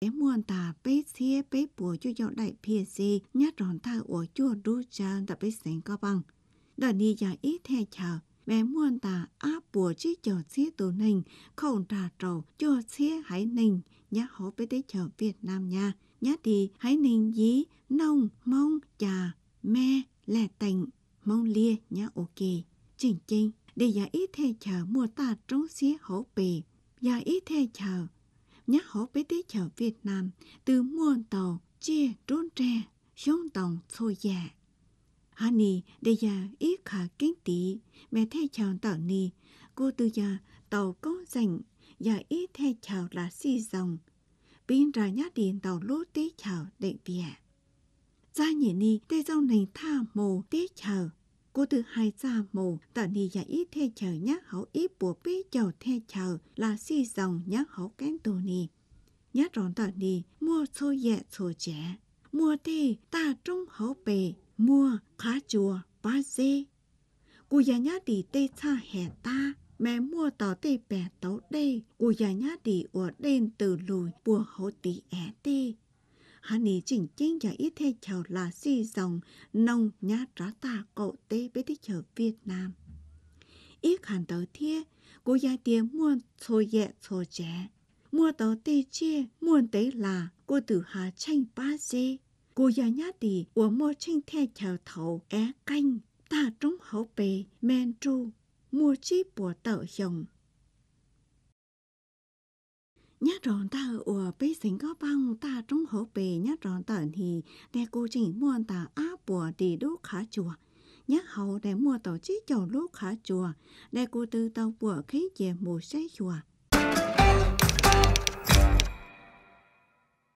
bé muôn ta bé xie bé bùa cho dọc đại phía xì nhát rõn ta ổ chua đu cha đã bé sánh có băng đã đi dạng ý thè chờ bé muôn ta áp bùa chí chờ xí tù nình, không trả trầu cho xí hải nình, nhá hổ bé tế chờ Việt Nam nha. Nhá đi hải nình dí, nông, mông, trà, me, lẹ tình mông lia nhá ok. Chỉnh chinh, để giá ý thè chờ mua ta trốn xí hổ bề, giá ý thè chờ nhắc họ bế tế chở Việt Nam từ mua tàu chia trốn tre xuống tàu xôi dạ. Hà nì để già ít khả kinh tí, mẹ thay chào tàu nì, cô từ già tàu có dành già ít thay chào là si dòng. Bình ra nhát điện tàu lô tế chào đệnh vẹn. Gia nhị nì tê dòng nành tha mồ tế chào cô từ hai ra mù tả nì giả ít thê chờ nhá hậu ý bùa bê chầu thê chờ là si dòng nhá hậu kén tù nì nhá rõn tả nì mua số dẹ xô trẻ mua tê ta trong hậu bề mua khá chùa ba dê cô giả nhá đi tê xa hè ta mẹ mua tỏ tê bè tấu đê cô giả nhá đi ở đền từ lùi bùa hậu tí ẻ tê hà nì chỉnh chênh giả ít thay chào là si dòng nông nhá trá ta cậu tê bế thích chào Việt Nam. Ít hẳn tớ thiê, cô gia tía muôn xô dẹ xô trẻ. Mua tớ tê chia, muôn tế là cô tử hà tranh ba dê. Cô gia nhá tì, ủa mua tranh thay chào thầu é canh, ta trống hậu bề, men tru, mua chi bùa tở hồng nhá ròn ta ở bê sinh có băng ta trong hồ bề nhá ròn ta thì để cô trình muôn ta á bùa đi đô khá chùa nhá hậu để mua tổ chức chầu lúc khá chùa để cô từ tàu bùa khí về mùa xe chùa